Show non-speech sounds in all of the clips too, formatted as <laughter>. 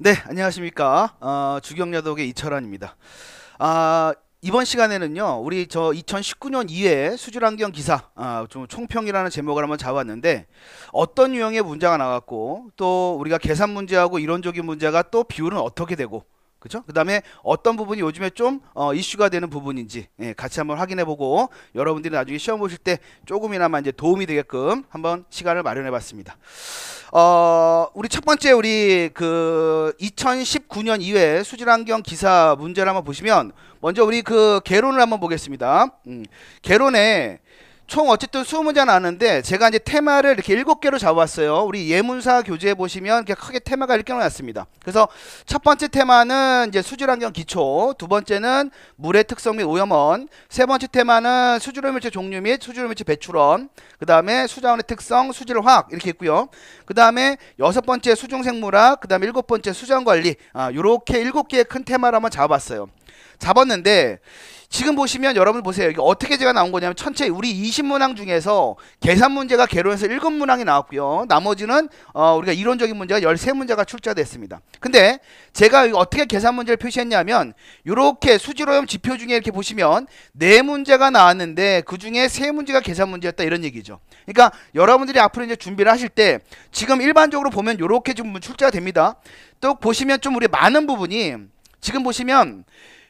네, 안녕하십니까. 어, 주경야독의 이철환입니다. 아, 이번 시간에는요, 우리 저 2019년 이회 수질환경 기사, 아, 좀 총평이라는 제목을 한번 잡았는데, 어떤 유형의 문제가 나왔고, 또 우리가 계산 문제하고 이론적인 문제가 또 비율은 어떻게 되고, 그죠? 그 다음에 어떤 부분이 요즘에 좀 어, 이슈가 되는 부분인지 예, 같이 한번 확인해보고 여러분들이 나중에 시험 보실 때 조금이나마 이제 도움이 되게끔 한번 시간을 마련해봤습니다. 어, 우리 첫 번째 우리 그 2019년 이외 수질환경 기사 문제를 한번 보시면 먼저 우리 그 개론을 한번 보겠습니다. 음, 개론에 총 어쨌든 20문제 나왔는데 제가 이제 테마를 이렇게 7개로 잡았어요. 우리 예문사 교재에 보시면 이렇게 크게 테마가 이렇게 나왔습니다 그래서 첫 번째 테마는 이제 수질환경 기초, 두 번째는 물의 특성 및 오염원, 세 번째 테마는 수질오물질 종류 및수질오물질 배출원, 그 다음에 수자원의 특성, 수질화학 이렇게 있고요. 그 다음에 여섯 번째 수중생물학, 그 다음에 일곱 번째 수자원관리 아, 이렇게 일곱 개의큰 테마를 한번 잡았어요. 잡았는데 지금 보시면 여러분 보세요. 이게 어떻게 제가 나온 거냐면 천체 우리 20문항 중에서 계산 문제가 개론에서 7문항이 나왔고요. 나머지는 어 우리가 이론적인 문제가 13문제가 출제됐습니다. 근데 제가 어떻게 계산 문제를 표시했냐면 이렇게 수지로염 지표 중에 이렇게 보시면 네 문제가 나왔는데 그중에 세 문제가 계산 문제였다 이런 얘기죠. 그러니까 여러분들이 앞으로 이제 준비를 하실 때 지금 일반적으로 보면 이렇게 좀 출제가 됩니다. 또 보시면 좀 우리 많은 부분이 지금 보시면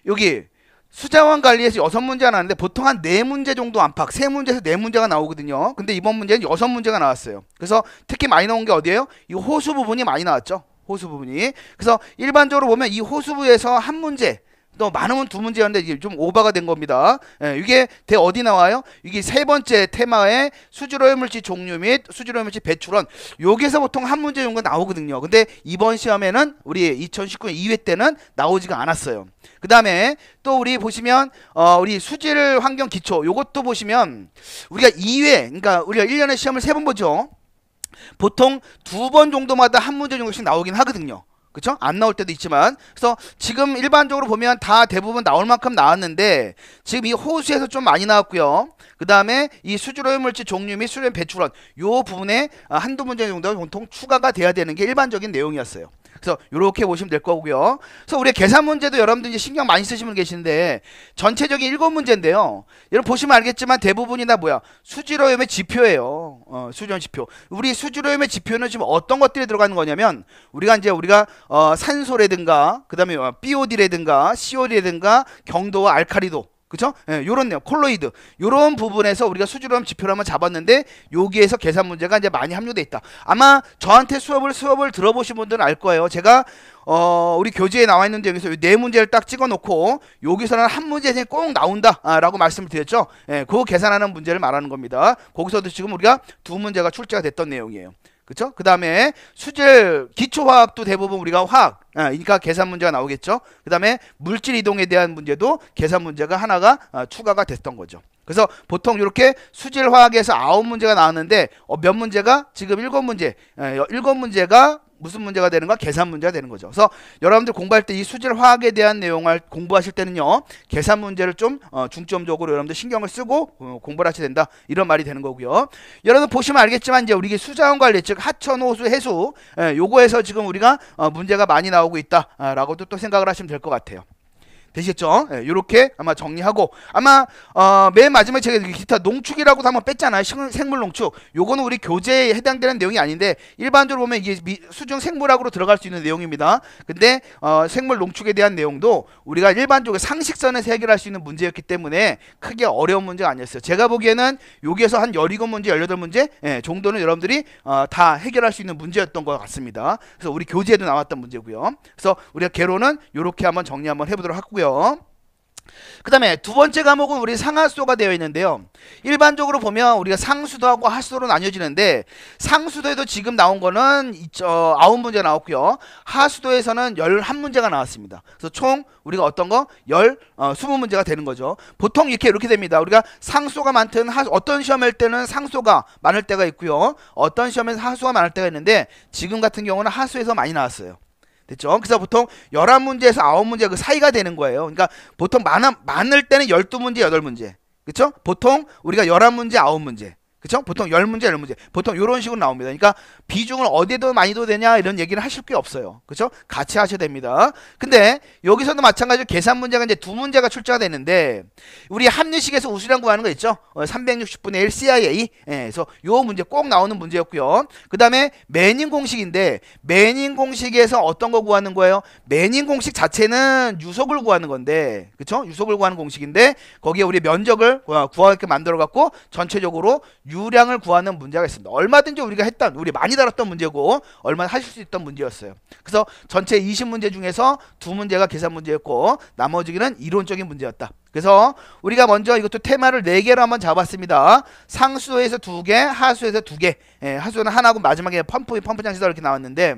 여기 수자원 관리에서 여섯 문제 가 나왔는데 보통 한 네 문제 정도 안팎, 세 문제에서 네 문제가 나오거든요. 근데 이번 문제는 여섯 문제가 나왔어요. 그래서 특히 많이 나온 게 어디예요? 이 호수 부분이 많이 나왔죠. 호수 부분이. 그래서 일반적으로 보면 이 호수부에서 한 문제, 또 많으면 두 문제였는데 이게 좀 오바가 된 겁니다. 예, 이게 대 어디 나와요? 이게 세 번째 테마의 수질오염물질 종류 및 수질오염물질 배출원. 여기에서 보통 한 문제 정도 나오거든요. 근데 이번 시험에는 우리 2019년 2회 때는 나오지가 않았어요. 그 다음에 또 우리 보시면 어, 우리 수질 환경 기초 요것도 보시면 우리가 2회 그러니까 우리가 1년에 시험을 세 번 보죠. 보통 두 번 정도마다 한 문제 정도씩 나오긴 하거든요. 그렇죠안 나올 때도 있지만 그래서 지금 일반적으로 보면 다 대부분 나올 만큼 나왔는데 지금 이 호수에서 좀 많이 나왔고요 그 다음에 이 수주로염물질 종류 및 수렴 배출원 요 부분에 아, 한두 문제 정도 가 보통 추가가 돼야 되는 게 일반적인 내용이었어요 그래서 이렇게 보시면 될 거고요. 그래서 우리 계산 문제도 여러분들 이제 신경 많이 쓰시면 계신데 전체적인 일곱 문제인데요. 여러분 보시면 알겠지만 대부분이나 뭐야 수지로염의 지표예요. 어, 수지로염 지표. 우리 수지로염의 지표는 지금 어떤 것들이 들어가는 거냐면 우리가 이제 우리가 어, 산소라든가 그다음에 BOD라든가 어, COD라든가 경도와 알카리도 그쵸? 예, 요런 내용, 콜로이드. 요런 부분에서 우리가 수주름 지표를 한번 잡았는데, 여기에서 계산 문제가 이제 많이 함유돼 있다. 아마 저한테 수업을, 수업을 들어보신 분들은 알 거예요. 제가, 어, 우리 교재에 나와 있는데 여기서 네 문제를 딱 찍어 놓고, 여기서는 한문제에꼭 나온다. 아, 라고 말씀을 드렸죠? 예, 그 계산하는 문제를 말하는 겁니다. 거기서도 지금 우리가 두 문제가 출제가 됐던 내용이에요. 그렇죠? 그 다음에 수질 기초화학도 대부분 우리가 화학, 예, 그러니까 계산 문제가 나오겠죠. 그 다음에 물질 이동에 대한 문제도 계산 문제가 하나가 아, 추가가 됐던 거죠. 그래서 보통 이렇게 수질 화학에서 아홉 문제가 나왔는데 어, 몇 문제가 지금 일곱 문제, 예, 일곱 문제가 무슨 문제가 되는가? 계산 문제가 되는 거죠. 그래서 여러분들 공부할 때 이 수질 화학에 대한 내용을 공부하실 때는요. 계산 문제를 좀 어, 중점적으로 여러분들 신경을 쓰고 어, 공부를 하셔야 된다. 이런 말이 되는 거고요. 여러분 보시면 알겠지만 이제 우리 수자원 관리 즉 하천 호수 해수 예, 요거에서 지금 우리가 어, 문제가 많이 나오고 있다라고도 또 생각을 하시면 될 것 같아요. 되겠죠 이렇게 예, 아마 정리하고 아마 어, 맨 마지막에 제가 기타 농축이라고 한번 뺐잖아요. 생물 농축. 요거는 우리 교재에 해당되는 내용이 아닌데 일반적으로 보면 이게 미, 수중 생물학으로 들어갈 수 있는 내용입니다. 근데 어, 생물 농축에 대한 내용도 우리가 일반적으로 상식선에서 해결할 수 있는 문제였기 때문에 크게 어려운 문제가 아니었어요. 제가 보기에는 여기에서 한 17문제, 18문제 예, 정도는 여러분들이 어, 다 해결할 수 있는 문제였던 것 같습니다. 그래서 우리 교재에도 나왔던 문제고요. 그래서 우리가 개론은 이렇게 한번 정리 한번 해보도록 하고요. 했고요. 그 다음에 두 번째 과목은 우리 상하수도가 되어 있는데요. 일반적으로 보면 우리가 상수도하고 하수도로 나뉘어지는데 상수도에도 지금 나온 거는 어, 9문제가 나왔고요. 하수도에서는 11문제가 나왔습니다. 그래서 총 우리가 어떤 거? 10, 어, 20문제가 되는 거죠. 보통 이렇게 이렇게 됩니다. 우리가 상수가 많든 하수, 어떤 시험할 때는 상수가 많을 때가 있고요. 어떤 시험에서 하수가 많을 때가 있는데 지금 같은 경우는 하수에서 많이 나왔어요. 됐죠? 그래서 보통 11문제에서 9문제 그 사이가 되는 거예요. 그러니까 보통 많아, 많을 때는 12문제, 8문제. 그렇죠? 보통 우리가 11문제, 9문제. 그쵸? 보통 열문제열문제 보통 이런 식으로 나옵니다. 그러니까 비중을 어디에도 많이 둬 되냐 이런 얘기를 하실 게 없어요. 그쵸? 같이 하셔야 됩니다. 근데 여기서도 마찬가지로 계산 문제가 이제 두 문제가 출제가 되는데 우리 합리식에서 우수량 구하는 거 있죠? 360분의 어, 1 CIA. 예, 그래서 요 문제 꼭 나오는 문제였고요. 그 다음에 매닝 공식인데 매닝 공식에서 어떤 거 구하는 거예요? 매닝 공식 자체는 유속을 구하는 건데 그쵸? 유속을 구하는 공식인데 거기에 우리 면적을 구하게 만들어 갖고 전체적으로 유 유량을 구하는 문제가 있습니다. 얼마든지 우리가 했던 우리 많이 다뤘던 문제고 얼마 하실 수 있던 문제였어요. 그래서 전체 20문제 중에서 두 문제가 계산 문제였고 나머지는 이론적인 문제였다. 그래서 우리가 먼저 이것도 테마를 4 개로 한번 잡았습니다. 상수에서 2 개, 하수에서 2 개. 예, 하수는 하나고 마지막에 펌프 펌프장 시설 이렇게 나왔는데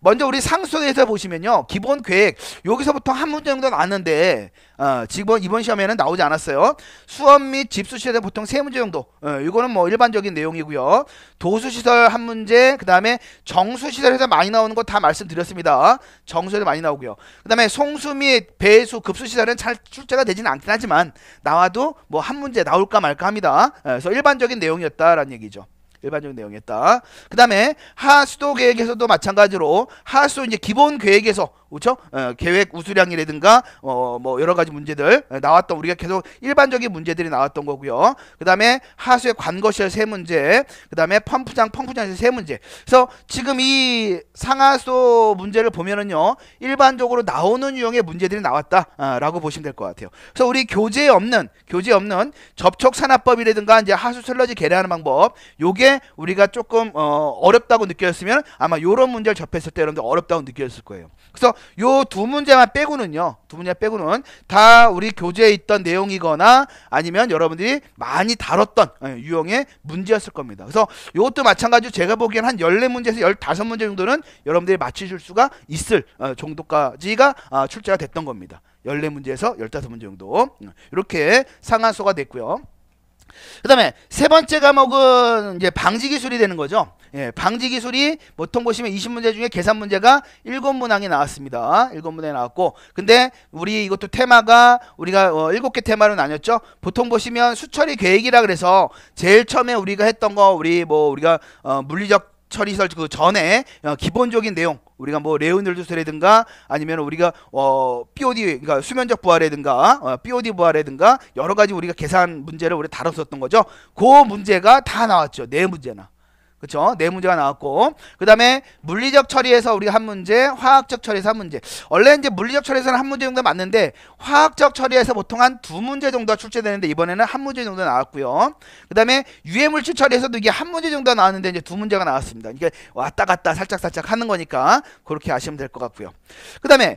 먼저 우리 상수에서 보시면요. 기본 계획 여기서부터 한 문제 정도 나왔는데 어, 지금 이번 시험에는 나오지 않았어요. 수업 및 집수 시설에 서 보통 세 문제 정도. 어, 이거는 뭐 일반적인 내용이고요. 도수 시설 한 문제, 그다음에 정수 시설에서 많이 나오는 거 다 말씀드렸습니다. 정수에서 많이 나오고요. 그다음에 송수 및 배수 급수 시설은 잘 출제가 되지는 않 하지만 나와도 뭐 한 문제 나올까 말까 합니다. 예, 그래서 일반적인 내용이었다라는 얘기죠. 일반적인 내용이었다. 그 다음에 하수도 계획에서도 마찬가지로 하수 도 이제 기본 계획에서 그렇죠? 어, 계획 우수량이라든가 어, 뭐 여러 가지 문제들 어, 나왔던 우리가 계속 일반적인 문제들이 나왔던 거고요. 그다음에 하수의 관거실 세 문제, 그다음에 펌프장 펌프장에서 세 문제. 그래서 지금 이 상하수 문제를 보면은요. 일반적으로 나오는 유형의 문제들이 나왔다라고 어, 보시면 될 것 같아요. 그래서 우리 교재에 없는 교재에 없는 접촉 산화법이라든가 이제 하수 슬러지 계량하는 방법 요게 우리가 조금 어, 어렵다고 느꼈으면 아마 요런 문제를 접했을 때 여러분들 어렵다고 느꼈을 거예요. 그래서 요두 문제만 빼고는요. 두 문제 만 빼고는 다 우리 교재에 있던 내용이거나 아니면 여러분들이 많이 다뤘던 예, 유형의 문제였을 겁니다. 그래서 이것도 마찬가지로 제가 보기엔 한 14문제에서 15문제 정도는 여러분들이 맞히실 수가 있을 어, 정도까지가 아, 출제가 됐던 겁니다. 14문제에서 15문제 정도. 음, 이렇게 상한수가 됐고요. 그 다음에 세 번째 과목은 이제 방지 기술이 되는 거죠. 예, 방지 기술이 보통 보시면 20문제 중에 계산 문제가 7문항이 나왔습니다. 7문항이 나왔고 근데 우리 이것도 테마가 우리가 어, 7개 테마로 나뉘었죠. 보통 보시면 수처리 계획이라 그래서 제일 처음에 우리가 했던 거 우리 뭐 우리가 어, 물리적 처리설 그 전에 어, 기본적인 내용 우리가 뭐 레온율 조사라든가 아니면 우리가 어 BOD 그러니까 수면적 부하라든가 어, BOD 부하라든가 여러 가지 우리가 계산 문제를 우리 다뤘었던 거죠. 그 문제가 다 나왔죠. 네 문제나. 그렇죠? 네 문제가 나왔고 그다음에 물리적 처리에서 우리가 한 문제, 화학적 처리에서 한 문제. 원래 이제 물리적 처리에서는 한 문제 정도 맞는데 화학적 처리에서 보통 한 두 문제 정도가 출제되는데 이번에는 한 문제 정도 나왔고요. 그다음에 유해 물질 처리에서도 이게 한 문제 정도 나왔는데 이제 두 문제가 나왔습니다. 이게 왔다 갔다 살짝 살짝 하는 거니까 그렇게 아시면 될 것 같고요. 그다음에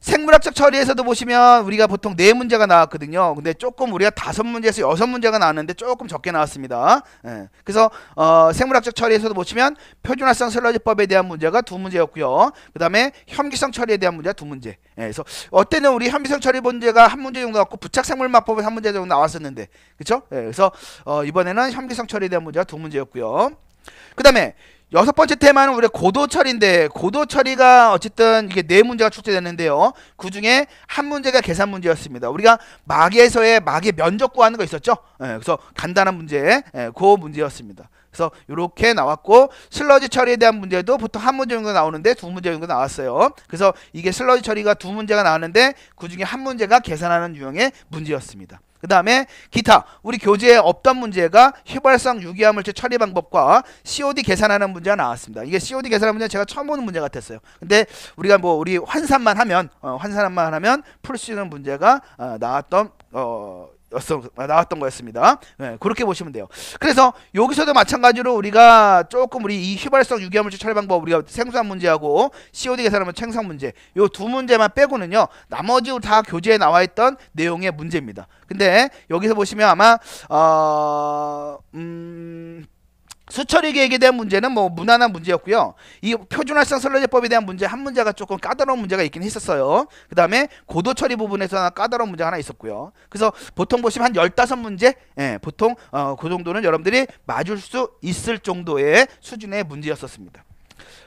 생물학적 처리에서도 보시면 우리가 보통 네 문제가 나왔거든요. 근데 조금 우리가 다섯 문제에서 여섯 문제가 나왔는데 조금 적게 나왔습니다. 예. 그래서 어, 생물학적 처리에서도 보시면 표준화성 슬러지법에 대한 문제가 두 문제였고요. 그 다음에 혐기성 처리에 대한 문제가 두 문제. 예. 그래서 어때는 우리 혐기성 처리 문제가 한 문제 정도 나왔고 부착생물마법에 한 문제 정도 나왔었는데, 그렇죠? 예. 그래서 어, 이번에는 혐기성 처리에 대한 문제가 두 문제였고요. 그 다음에 여섯 번째 테마는 우리 고도 처리인데 고도 처리가 어쨌든 이게 네 문제가 출제됐는데요. 그 중에 한 문제가 계산 문제였습니다. 우리가 막에서의 막의 면적 구하는 거 있었죠. 예, 그래서 간단한 문제, 예, 그 문제였습니다. 그래서 이렇게 나왔고 슬러지 처리에 대한 문제도 보통 한 문제 정도 나오는데 두 문제 정도 나왔어요. 그래서 이게 슬러지 처리가 두 문제가 나왔는데 그 중에 한 문제가 계산하는 유형의 문제였습니다. 그 다음에 기타 우리 교재에 없던 문제가 휘발성 유기화물질 처리 방법과 COD 계산하는 문제가 나왔습니다. 이게 COD 계산하는 문제 제가 처음 보는 문제 같았어요. 근데 우리가 뭐 우리 환산만 하면 어, 환산만 하면 풀 수 있는 문제가 어, 나왔던 어, 어, 어, 나왔던 거였습니다. 네, 그렇게 보시면 돼요. 그래서 여기서도 마찬가지로 우리가 조금 우리 이 휘발성 유기화물질 처리 방법 우리가 생산 문제하고 COD 계산하면 생산 문제 요 두 문제만 빼고는요 나머지 다 교재에 나와 있던 내용의 문제입니다. 근데 여기서 보시면 아마 어... 음... 수처리 계획에 대한 문제는 뭐 무난한 문제였고요. 이 표준화성 선로제법에 대한 문제 한 문제가 조금 까다로운 문제가 있긴 했었어요. 그 다음에 고도 처리 부분에서 까다로운 문제 하나 있었고요. 그래서 보통 보시면 한열다 문제 예, 보통 어, 그 정도는 여러분들이 맞을 수 있을 정도의 수준의 문제였었습니다.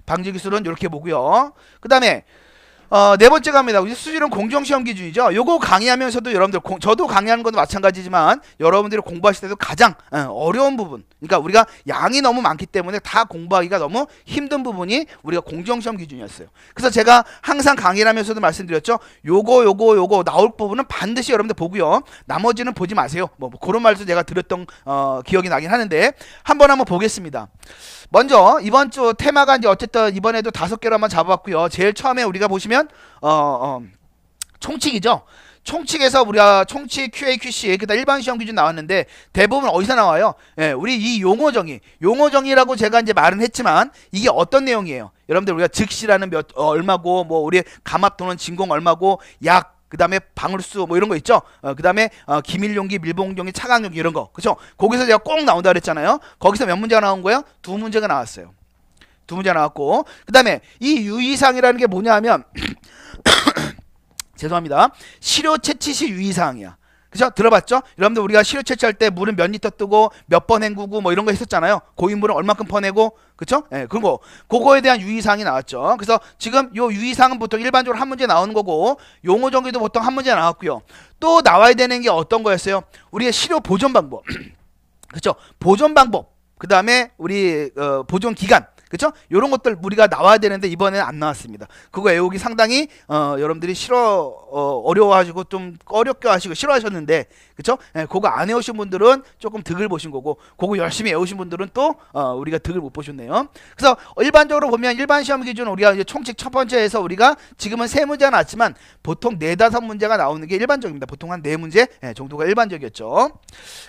방지기술은 이렇게 보고요. 그 다음에 어, 네 번째 갑니다. 우리 수준은 공정시험 기준이죠. 요거 강의하면서도 여러분들 공, 저도 강의하는 것도 마찬가지지만 여러분들이 공부하실 때도 가장 예, 어, 려운 부분 그러니까 우리가 양이 너무 많기 때문에 다 공부하기가 너무 힘든 부분이 우리가 공정시험 기준이었어요. 그래서 제가 항상 강의를 하면서도 말씀드렸죠. 요거 요거 요거 나올 부분은 반드시 여러분들 보고요. 나머지는 보지 마세요. 뭐, 뭐 그런 말도 내가 드렸던 어, 기억이 나긴 하는데 한번 한번 보겠습니다. 먼저 이번 주 테마가 이제 어쨌든 이번에도 다섯 개로 한번 잡아봤고요. 제일 처음에 우리가 보시면 어, 어 총칙이죠. 총칙에서 우리가 총칙 QAQC 그다 일반 시험 기준 나왔는데 대부분 어디서 나와요? 예, 우리 이 용어 정의, 용어 정의라고 제가 이제 말은 했지만 이게 어떤 내용이에요? 여러분들 우리가 즉시라는 몇 어, 얼마고 뭐 우리 감압 또는 진공 얼마고 약그 다음에 방울수 뭐 이런 거 있죠. 어, 그 다음에 어, 기밀용기, 밀봉용기, 차광용기 이런 거. 그죠? 거기서 제가 꼭 나온다 그랬잖아요. 거기서 몇 문제가 나온 거예요? 두 문제가 나왔어요. 두 문제 나왔고 그 다음에 이 유의사항이라는 게 뭐냐 하면 <coughs> 죄송합니다. 실효 채취 시 유의사항이야. 그죠? 들어봤죠? 여러분들 우리가 시료 채취할 때 물은 몇 리터 뜨고 몇 번 헹구고 뭐 이런 거 했었잖아요. 고인물은 얼만큼 퍼내고 그쵸? 예, 네, 그거. 그거에 대한 유의사항이 나왔죠. 그래서 지금 요 유의사항은 보통 일반적으로 한 문제 나오는 거고 용어 정리도 보통 한 문제 나왔고요. 또 나와야 되는 게 어떤 거였어요? 우리의 시료 보존 방법. <clears throat> 그쵸? 보존 방법. 그 다음에 우리 어, 보존 기간. 그렇죠? 이런 것들 우리가 나와야 되는데 이번에는 안 나왔습니다. 그거 외우기 상당히 어, 여러분들이 싫어 어, 려워가지고좀 어렵게 하시고 싫어하셨는데 그렇죠? 예, 그거 안 외우신 분들은 조금 득을 보신 거고 그거 열심히 외우신 분들은 또 어, 우리가 득을 못 보셨네요. 그래서 일반적으로 보면 일반 시험 기준 우리가 이제 총칙 첫 번째에서 우리가 지금은 세 문제 나왔지만 보통 네 다섯 문제가 나오는 게 일반적입니다. 보통 한 네 문제 예, 정도가 일반적이었죠.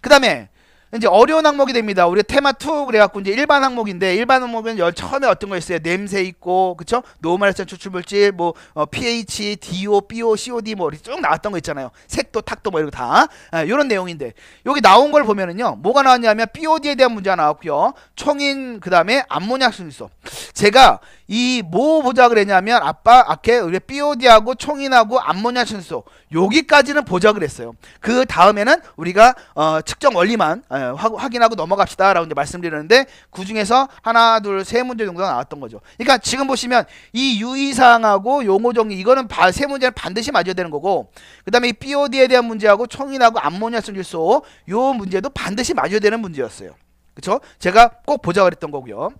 그다음에 이제 어려운 항목이 됩니다. 우리 테마 2 그래갖고 이제 일반 항목인데 일반 항목은 열 처음에 어떤 거 있어요? 냄새 있고 그쵸? 노멀산 추출물질 뭐 어, pH, DO, BO, COD 뭐쭉 나왔던 거 있잖아요. 색도 탁도 뭐 이런 거 다 이런 예, 내용인데 여기 나온 걸 보면은요 뭐가 나왔냐면 BOD에 대한 문제가 나왔고요. 총인 그 다음에 암모니악 순수. 제가 이뭐 보자 그랬냐면 아빠 아케 우리 BOD하고 총인하고 암모니아 친소 여기까지는 보자 그랬어요. 그 다음에는 우리가 어, 측정 원리만 에, 예, 확, 확인하고 넘어갑시다라고 이제 말씀드렸는데 그 중에서 하나 둘 세 문제 정도 나왔던 거죠. 그러니까 지금 보시면 이 유의사항하고 용어 정리 이거는 바, 세 문제는 반드시 맞아야 되는 거고 그다음에 이 BOD에 대한 문제하고 총인하고 암모니아 친소 요 문제도 반드시 맞아야 되는 문제였어요. 그쵸? 제가 꼭 보자 그랬던 거고요.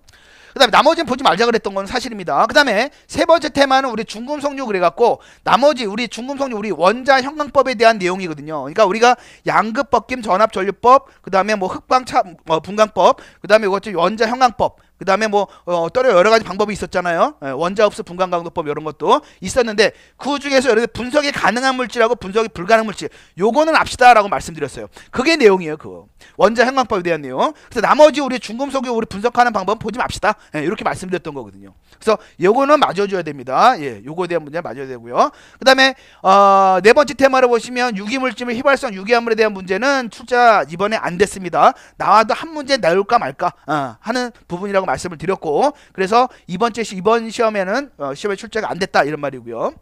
그 다음에 나머지는 보지 말자 그랬던 건 사실입니다. 그 다음에 세 번째 테마는 우리 중금속류 그래갖고 나머지 우리 중금속류 우리 원자 형광법에 대한 내용이거든요. 그러니까 우리가 양극 벗김 전압 전류법 그 다음에 뭐흑광차 어, 뭐 분광법 그 다음에 이것도 원자 형광법 그 다음에 뭐 어, 떨어 여러 가지 방법이 있었잖아요. 예, 원자흡수 분광강도법 이런 것도 있었는데 그 중에서 여러 분석이 가능한 물질하고 분석이 불가능한 물질 요거는 압시다라고 말씀드렸어요. 그게 내용이에요. 그 원자 형광법에 대한 내용. 그래서 나머지 우리 중금속에 우리 분석하는 방법 보지 맙시다. 예, 이렇게 말씀드렸던 거거든요. 그래서 요거는 맞아줘야 됩니다. 예, 요거에 대한 문제 맞아야 되고요. 그 다음에 어, 네 번째 테마를 보시면 유기물질의 휘발성 유기화물에 대한 문제는 출자 이번에 안 됐습니다. 나와도 한 문제 나올까 말까 어, 하는 부분이라고. 말씀을 드렸고 그래서 이번 제 이번 시험에는 어, 시험에 출제가 안 됐다 이런 말이고요.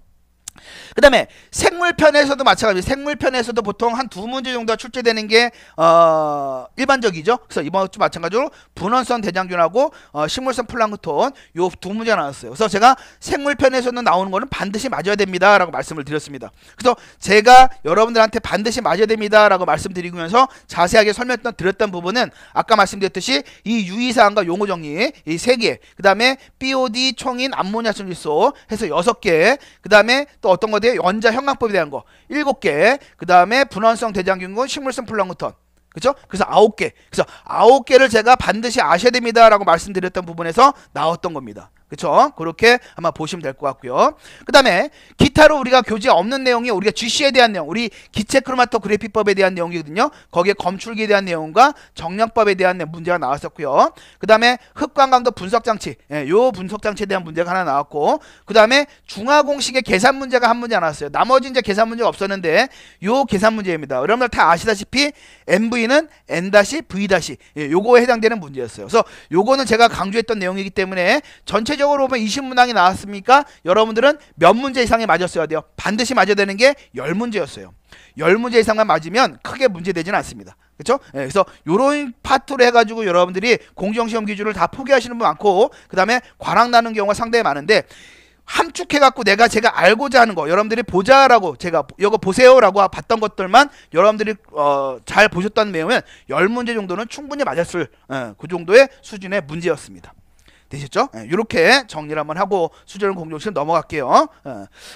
그 다음에 생물편에서도 마찬가지입니다. 생물편에서도 보통 한 두 문제 정도가 출제되는 게 어, 일반적이죠. 그래서 이번 주 마찬가지로 분원성 대장균하고 어, 식물성 플랑크톤 요 두 문제 나왔어요. 그래서 제가 생물편에서는 나오는 거는 반드시 맞아야 됩니다. 라고 말씀을 드렸습니다. 그래서 제가 여러분들한테 반드시 맞아야 됩니다. 라고 말씀드리면서 자세하게 설명했던 드렸던 부분은 아까 말씀드렸듯이 이 유의사항과 용어 정리 이 세 개, 그 다음에 BOD, 총인, 암모니아 질소 해서 여섯 개, 그 다음에 또 어떤 거에 대해 원자 형광법에 대한 거 일곱 개. 그 다음에 분원성 대장균군, 식물성 플랑크톤. 그죠? 그래서 아홉 개. 그래서 아홉 개를 제가 반드시 아셔야 됩니다라고 말씀드렸던 부분에서 나왔던 겁니다. 그렇죠 그렇게 아마 보시면 될 것 같고요. 그 다음에 기타로 우리가 교재 없는 내용이 우리가 GC에 대한 내용, 우리 기체 크로마토 그래피법에 대한 내용이거든요. 거기에 검출기에 대한 내용과 정량법에 대한 문제가 나왔었고요. 그 다음에 흑광강도 분석장치, 예, 분석장치에 대한 문제가 하나 나왔고 그 다음에 중화공식의 계산 문제가 한 문제 나왔어요. 나머지 이제 계산 문제가 없었는데 요 계산 문제입니다. 여러분들 다 아시다시피 MV는 N-V- 예, 요거에 해당되는 문제였어요. 그래서 요거는 제가 강조했던 내용이기 때문에 전체적으로 전체적으로 보면 20문항이 나왔습니까? 여러분들은 몇 문제 이상에 맞았어야 돼요. 반드시 맞아야 되는 게 10문제였어요. 10문제 이상만 맞으면 크게 문제되지는 않습니다. 그렇죠? 네, 그래서 요런 파트로 해가지고 여러분들이 공정시험 기준을 다 포기하시는 분 많고 그 다음에 과락 나는 경우가 상당히 많은데 함축해갖고 내가 제가 알고자 하는 거 여러분들이 보자라고 제가 이거 보세요라고 봤던 것들만 여러분들이 어, 잘 보셨다는 내용은 1 0문제 정도는 충분히 맞았을 에, 예, 그 정도의 수준의 문제였습니다. 되셨죠? 이렇게 예, 정리를 한번 하고 수준 공정식 넘어갈게요. 예.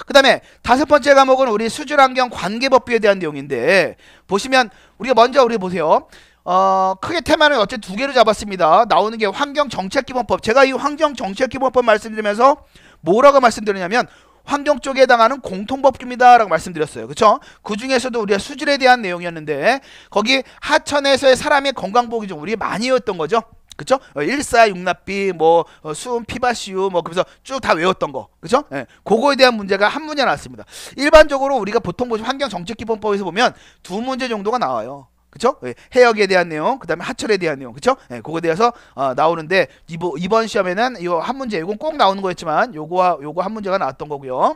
그 다음에 다섯 번째 과목은 우리 수준 환경 관계 법규에 대한 내용인데 보시면 우리가 먼저 우리 보세요. 어, 크게 테마는 어째 두 개로 잡았습니다. 나오는 게 환경정책기본법. 제가 이 환경정책기본법 말씀드리면서 뭐라고 말씀드리냐면 환경 쪽에 해당하는 공통법규입니다라고 말씀드렸어요. 그렇그 중에서도 우리가 수질에 대한 내용이었는데 거기 하천에서의 사람의 건강보기 중 우리 많이 외웠던 거죠. 그쵸? 어, 1 4 6납비 뭐, 어, 수음, 피바시우, 뭐, 그래서 쭉 다 외웠던 거. 그쵸? 예. 그거에 대한 문제가 한 문제 나왔습니다. 일반적으로 우리가 보통 보시면 환경정책기본법에서 보면 두 문제 정도가 나와요. 그쵸? 예, 해역에 대한 내용, 그 다음에 하철에 대한 내용, 그쵸? 예, 그거에 대해서 어, 나오는데, 이번, 이번 시험에는 이거한 문제, 이건 꼭 나오는 거였지만, 요거와, 요거 한 문제가 나왔던 거고요.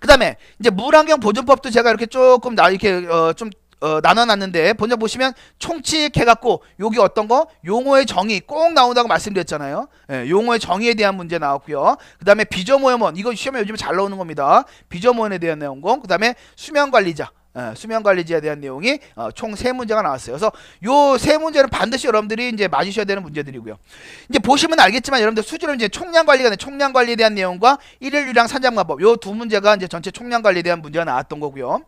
그 다음에, 이제 물환경 보존법도 제가 이렇게 조금 나, 이렇게, 어, 좀 어, 나눠놨는데 본전 보시면 총칙해갖고 여기 어떤 거 용어의 정의 꼭 나온다고 말씀드렸잖아요. 예, 용어의 정의에 대한 문제 나왔고요. 그 다음에 비저모형원 이거 시험에 요즘 잘 나오는 겁니다. 비저모형에 대한 내용공 그 다음에 수면관리자 예, 수면 관리자에 대한 내용이 어, 총세 문제가 나왔어요. 그래서 요 세 문제는 반드시 여러분들이 이제 맞으셔야 되는 문제들이고요. 이제 보시면 알겠지만 여러분들 수준은 이제 총량 관리가 총량 관리에 대한 내용과 일일 유량 산장 방법 요 두 문제가 이제 전체 총량 관리에 대한 문제가 나왔던 거고요.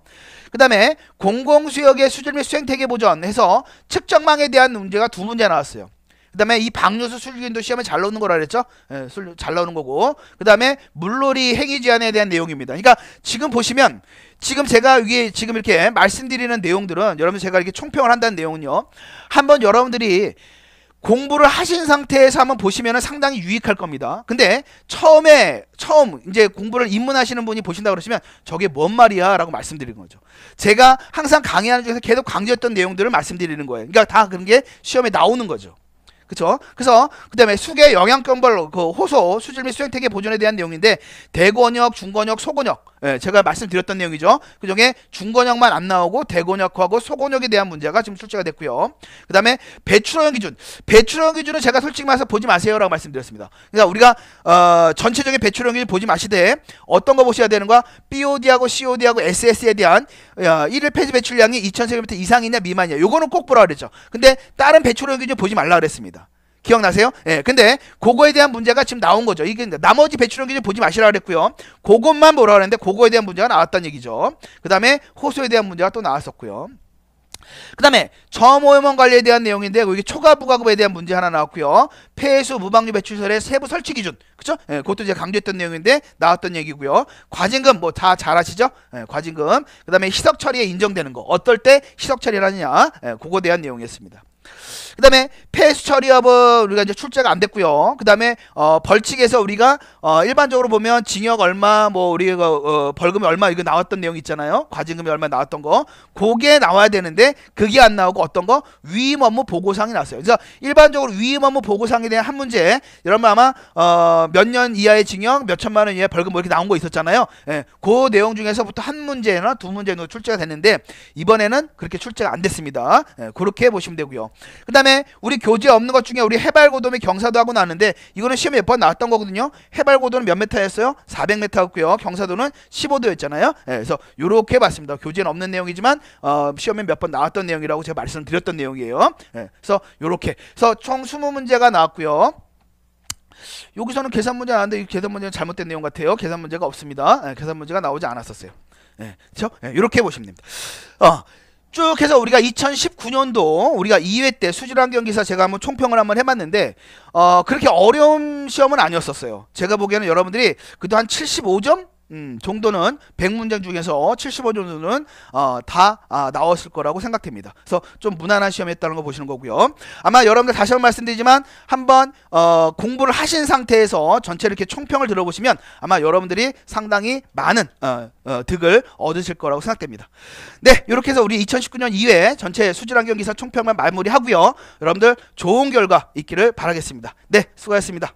그 다음에 공공수역의 수질 및 수행태계 보전 해서 측정망에 대한 문제가 두 문제 나왔어요. 그 다음에 이 방류수 술질균도 시험에 잘 나오는 거라 그랬죠? 예, 술, 잘 나오는 거고. 그 다음에 물놀이 행위 제한에 대한 내용입니다. 그러니까 지금 보시면 지금 제가 위에 지금 이렇게 말씀드리는 내용들은 여러분 제가 이렇게 총평을 한다는 내용은요. 한번 여러분들이 공부를 하신 상태에서 한번 보시면 상당히 유익할 겁니다. 근데 처음에 처음 이제 공부를 입문하시는 분이 보신다 그러시면 저게 뭔 말이야라고 말씀드리는 거죠. 제가 항상 강의하는 중에서 계속 강조했던 내용들을 말씀드리는 거예요. 그러니까 다 그런 게 시험에 나오는 거죠. 그렇죠? 그래서 그다음에 수계 영양권별 그 호소 수질 및 수행태계 보존에 대한 내용인데 대권역, 중권역, 소권역 예, 제가 말씀드렸던 내용이죠. 그 중에 중곤역만 안 나오고 대곤역하고 소곤역에 대한 문제가 지금 출제가 됐고요. 그 다음에 배출원 기준. 배출원 기준은 제가 솔직히 말해서 보지 마세요라고 말씀드렸습니다. 그러니까 우리가 어, 전체적인 배출원 기준 보지 마시되 어떤 거 보셔야 되는가? BOD하고 COD하고 SS에 대한 1일 어, 폐지 배출량이 2 0 0 0세터 이상이냐 미만이냐. 요거는 꼭 보라 그랬죠. 근데 다른 배출원 기준 보지 말라 그랬습니다. 기억나세요? 예. 근데 그거에 대한 문제가 지금 나온 거죠. 이게 나머지 배출원 기준 보지 마시라 그랬고요. 그것만 보라 그랬는데 그거에 대한 문제가 나왔다는 얘기죠. 그다음에 호소에 대한 문제가 또 나왔었고요. 그다음에 점모염원 관리에 대한 내용인데 여기 초과 부가급에 대한 문제 하나 나왔고요. 폐수 무방류 배출설의 세부 설치 기준. 그렇죠? 예, 그것도 제가 강조했던 내용인데 나왔던 얘기고요. 과징금 뭐 다 잘 아시죠? 예, 과징금. 그다음에 희석 처리에 인정되는 거. 어떨 때 희석 처리를 하느냐. 예, 그거에 대한 내용이었습니다. 그다음에 패스 처리업은 우리가 이제 출제가 안 됐고요. 그다음에 어, 벌칙에서 우리가 어, 일반적으로 보면 징역 얼마 뭐 우리가 어, 어, 벌금이 얼마 이거 나왔던 내용 있잖아요. 과징금이 얼마 나왔던 거. 그게 나와야 되는데 그게 안 나오고 어떤 거 위임 업무 보고상이 나왔어요. 그래서 일반적으로 위임 업무 보고상에 대한 한 문제 여러분 아마 어, 몇 년 이하의 징역, 몇 천만 원 이하의 벌금 뭐 이렇게 나온 거 있었잖아요. 예. 그 내용 중에서부터 한 문제나 두 문제는 출제가 됐는데 이번에는 그렇게 출제가 안 됐습니다. 예, 그렇게 보시면 되고요. 그다음 다음에 우리 교재 에 없는 것 중에 우리 해발고도 및 경사도 하고 나왔는데 이거는 시험에 몇 번 나왔던 거거든요. 해발고도는 몇 메타였어요? 400m였고요. 경사도는 15도였잖아요. 네, 예, 그래서 이렇게 봤습니다. 교재는 없는 내용이지만 어, 시험에 몇 번 나왔던 내용이라고 제가 말씀드렸던 내용이에요. 네, 그래서 이렇게 그래서 총 20문제가 나왔고요. 여기서는 계산 문제 나왔는데 계산 문제는 잘못된 내용 같아요. 계산 문제가 없습니다. 네, 계산 문제가 나오지 않았었어요. 네, 그렇죠? 네, 이렇게 보시면 됩니다. 어, 쭉 해서 우리가 2019년도 우리가 2회 때 수질환 경기사 제가 한번 총평을 한번 해봤는데 어 그렇게 어려운 시험은 아니었었어요. 제가 보기에는 여러분들이 그동안 75점 음, 정도는 1 0 0문장 중에서 75정도는 어, 다 아, 나왔을 거라고 생각됩니다. 그래서 좀 무난한 시험했다는 거 보시는 거고요. 아마 여러분들 다시 한번 말씀드리지만 한번 어, 공부를 하신 상태에서 전체 이렇게 총평을 들어보시면 아마 여러분들이 상당히 많은 어, 어, 득을 얻으실 거라고 생각됩니다. 네, 이렇게 해서 우리 2019년 2회 전체 수질환경 기사 총평만 마무리하고요. 여러분들 좋은 결과 있기를 바라겠습니다. 네, 수고하셨습니다.